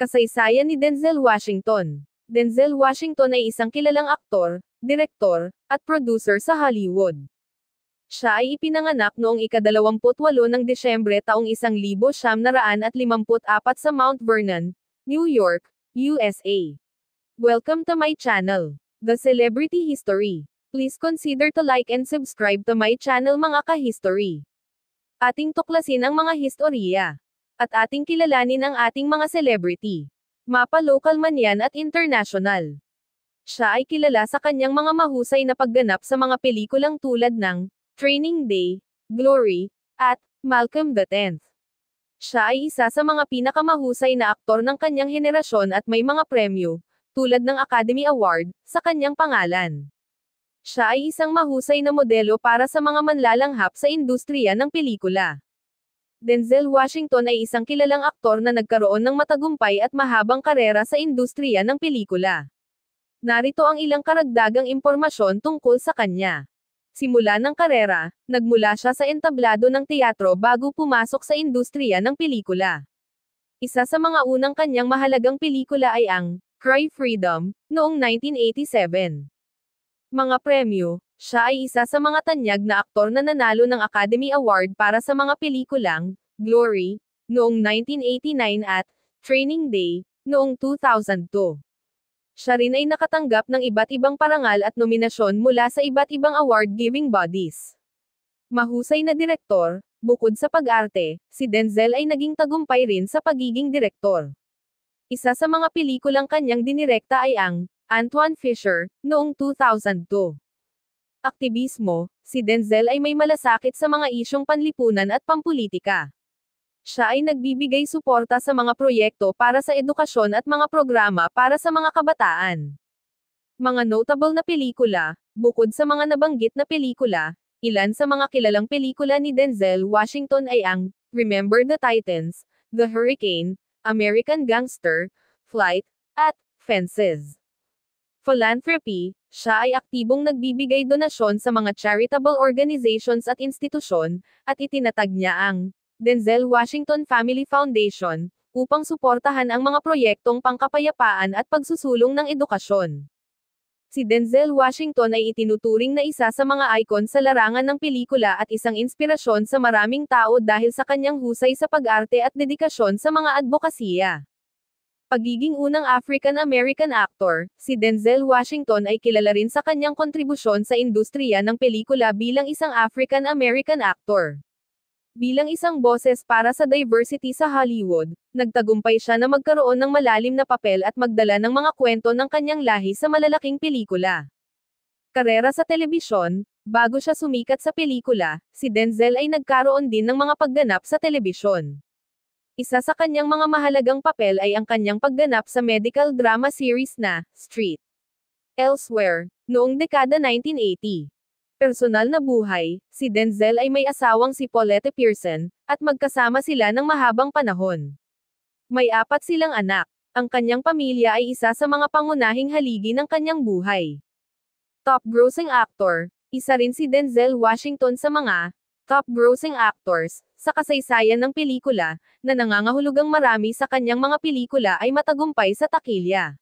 kasaysayan ni Denzel Washington. Denzel Washington ay isang kilalang aktor, direktor, at producer sa Hollywood. Siya ay ipinanganak noong ika-28 ng Disyembre taong 1954 sa Mount Vernon, New York, USA. Welcome to my channel, The Celebrity History. Please consider to like and subscribe to my channel mga ka-history. Ating tuklasin ang mga historia at ating kilalanin ang ating mga celebrity. Mapa local man yan at international. Siya ay kilala sa kanyang mga mahusay na pagganap sa mga pelikulang tulad ng Training Day, Glory, at Malcolm the 10th. Siya ay isa sa mga pinakamahusay na aktor ng kanyang henerasyon at may mga premyo, tulad ng Academy Award, sa kanyang pangalan. Siya ay isang mahusay na modelo para sa mga manlalanghap sa industriya ng pelikula. Denzel Washington ay isang kilalang aktor na nagkaroon ng matagumpay at mahabang karera sa industriya ng pelikula. Narito ang ilang karagdagang impormasyon tungkol sa kanya. Simula ng karera, nagmula siya sa entablado ng teatro bago pumasok sa industriya ng pelikula. Isa sa mga unang kanyang mahalagang pelikula ay ang Cry Freedom noong 1987. Mga premyo, siya ay isa sa mga tanyag na aktor na nanalo ng Academy Award para sa mga pelikulang Glory noong 1989 at Training Day noong 2002. Siya rin ay nakatanggap ng iba't ibang parangal at nominasyon mula sa iba't ibang award-giving bodies. Mahusay na direktor, bukod sa pag-arte, si Denzel ay naging tagumpay rin sa pagiging direktor. Isa sa mga pelikulang kanyang dinirekta ay ang Antoine Fisher noong 2002 aktibismo, si Denzel ay may malasakit sa mga isyong panlipunan at pampulitika. Siya ay nagbibigay suporta sa mga proyekto para sa edukasyon at mga programa para sa mga kabataan. Mga notable na pelikula, bukod sa mga nabanggit na pelikula, ilan sa mga kilalang pelikula ni Denzel Washington ay ang Remember the Titans, The Hurricane, American Gangster, Flight, at Fences. Philanthropy, siya ay aktibong nagbibigay donasyon sa mga charitable organizations at institusyon, at itinatag niya ang Denzel Washington Family Foundation, upang suportahan ang mga proyektong pangkapayapaan at pagsusulong ng edukasyon. Si Denzel Washington ay itinuturing na isa sa mga icon sa larangan ng pelikula at isang inspirasyon sa maraming tao dahil sa kanyang husay sa pag-arte at dedikasyon sa mga advokasya. Pagiging unang African-American actor, si Denzel Washington ay kilala rin sa kanyang kontribusyon sa industriya ng pelikula bilang isang African-American actor. Bilang isang boses para sa diversity sa Hollywood, nagtagumpay siya na magkaroon ng malalim na papel at magdala ng mga kwento ng kanyang lahi sa malalaking pelikula. Karera sa telebisyon, bago siya sumikat sa pelikula, si Denzel ay nagkaroon din ng mga pagganap sa telebisyon. Isa sa kanyang mga mahalagang papel ay ang kanyang pagganap sa medical drama series na, Street. Elsewhere, noong dekada 1980. Personal na buhay, si Denzel ay may asawang si Paulette Pearson, at magkasama sila ng mahabang panahon. May apat silang anak. Ang kanyang pamilya ay isa sa mga pangunahing haligi ng kanyang buhay. Top-grossing actor, isa rin si Denzel Washington sa mga top-grossing actors sa kasaysayan ng pelikula, na nangangahulugang marami sa kanyang mga pelikula ay matagumpay sa takilya.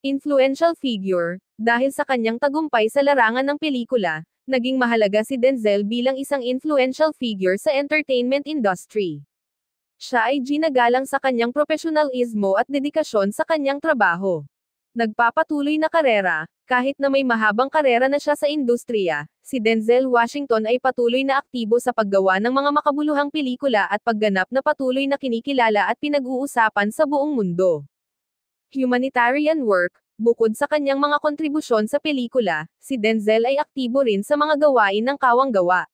Influential figure, dahil sa kanyang tagumpay sa larangan ng pelikula, naging mahalaga si Denzel bilang isang influential figure sa entertainment industry. Siya ay ginagalang sa kanyang profesionalismo at dedikasyon sa kanyang trabaho. Nagpapatuloy na karera, kahit na may mahabang karera na siya sa industriya, si Denzel Washington ay patuloy na aktibo sa paggawa ng mga makabuluhang pelikula at pagganap na patuloy na kinikilala at pinag-uusapan sa buong mundo. Humanitarian work, bukod sa kanyang mga kontribusyon sa pelikula, si Denzel ay aktibo rin sa mga gawain ng kawanggawa.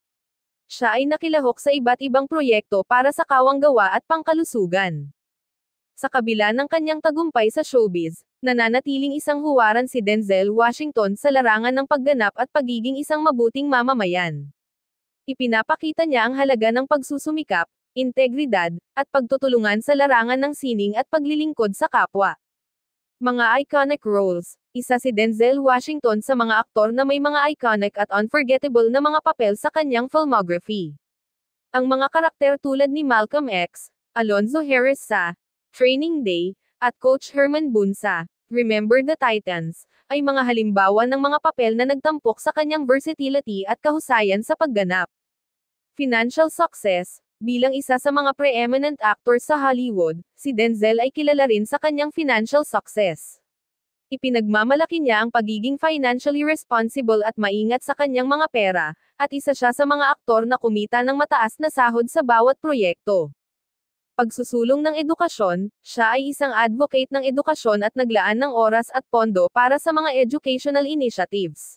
Siya ay nakilahok sa iba't ibang proyekto para sa kawanggawa at pangkalusugan. Sa kabila ng kanyang tagumpay sa showbiz, nananatiling isang huwaran si Denzel Washington sa larangan ng pagganap at pagiging isang mabuting mamamayan. Ipinapakita niya ang halaga ng pagsusumikap, integridad, at pagtutulungan sa larangan ng sining at paglilingkod sa kapwa. Mga iconic roles. Isa si Denzel Washington sa mga aktor na may mga iconic at unforgettable na mga papel sa kanyang filmography. Ang mga karakter tulad ni Malcolm X, Alonzo Harris sa Training Day, at Coach Herman Bunsa, Remember the Titans, ay mga halimbawa ng mga papel na nagtampok sa kanyang versatility at kahusayan sa pagganap. Financial success, bilang isa sa mga preeminent actor sa Hollywood, si Denzel ay kilala rin sa kanyang financial success. Ipinagmamalaki niya ang pagiging financially responsible at maingat sa kanyang mga pera, at isa siya sa mga aktor na kumita ng mataas na sahod sa bawat proyekto pagsusulong ng edukasyon, siya ay isang advocate ng edukasyon at naglaan ng oras at pondo para sa mga educational initiatives.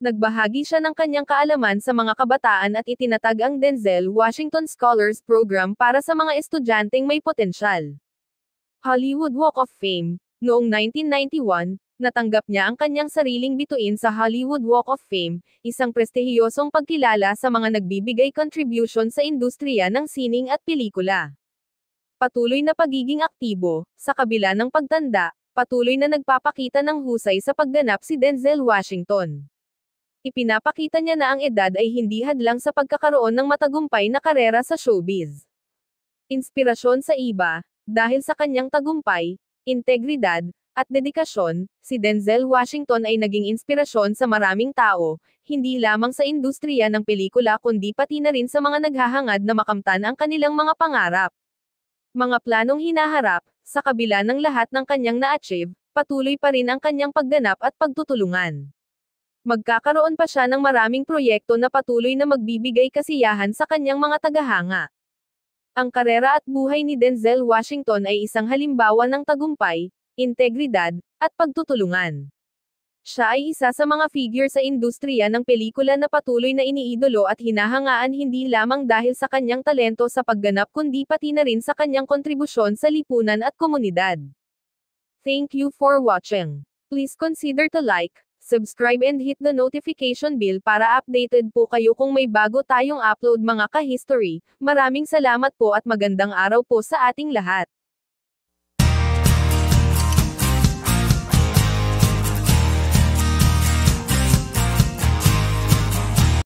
Nagbahagi siya ng kanyang kaalaman sa mga kabataan at itinatag ang Denzel Washington Scholars Program para sa mga estudyanteng may potensyal. Hollywood Walk of Fame Noong 1991, natanggap niya ang kanyang sariling bituin sa Hollywood Walk of Fame, isang prestihiyosong pagkilala sa mga nagbibigay contribution sa industriya ng sining at pelikula patuloy na pagiging aktibo, sa kabila ng pagtanda, patuloy na nagpapakita ng husay sa pagganap si Denzel Washington. Ipinapakita niya na ang edad ay hindi hadlang sa pagkakaroon ng matagumpay na karera sa showbiz. Inspirasyon sa iba, dahil sa kanyang tagumpay, integridad, at dedikasyon, si Denzel Washington ay naging inspirasyon sa maraming tao, hindi lamang sa industriya ng pelikula kundi pati na rin sa mga naghahangad na makamtan ang kanilang mga pangarap. Mga planong hinaharap, sa kabila ng lahat ng kanyang na-achieve, patuloy pa rin ang kanyang pagganap at pagtutulungan. Magkakaroon pa siya ng maraming proyekto na patuloy na magbibigay kasiyahan sa kanyang mga tagahanga. Ang karera at buhay ni Denzel Washington ay isang halimbawa ng tagumpay, integridad, at pagtutulungan. Siya ay isa sa mga figure sa industriya ng pelikula na patuloy na iniidolo at hinahangaan hindi lamang dahil sa kanyang talento sa pagganap kundi pati na rin sa kanyang kontribusyon sa lipunan at komunidad. Thank you for watching. Please consider to like, subscribe and hit the notification bell para updated po kayo kung may bago tayong upload mga ka-history. Maraming salamat po at magandang araw po sa ating lahat.